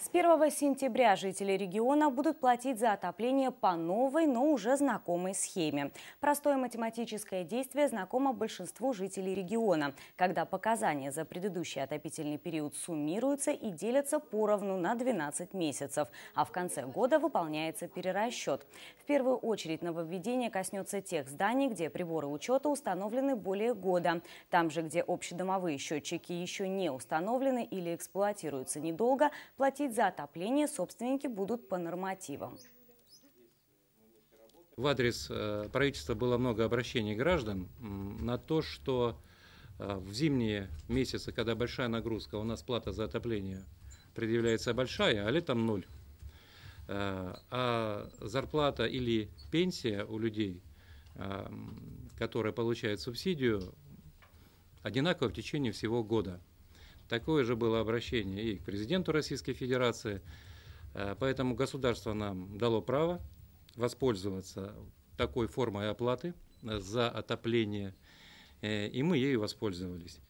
С 1 сентября жители региона будут платить за отопление по новой, но уже знакомой схеме. Простое математическое действие знакомо большинству жителей региона, когда показания за предыдущий отопительный период суммируются и делятся поровну на 12 месяцев, а в конце года выполняется перерасчет. В первую очередь нововведение коснется тех зданий, где приборы учета установлены более года. Там же, где общедомовые счетчики еще не установлены или эксплуатируются недолго, платить платить за отопление собственники будут по нормативам. В адрес э, правительства было много обращений граждан на то, что э, в зимние месяцы, когда большая нагрузка, у нас плата за отопление предъявляется большая, а летом ноль. Э, а зарплата или пенсия у людей, которые получают субсидию, одинакова в течение всего года. Такое же было обращение и к президенту Российской Федерации. Э, поэтому государство нам дало право воспользоваться такой формой оплаты э, за отопление, э, и мы ею воспользовались.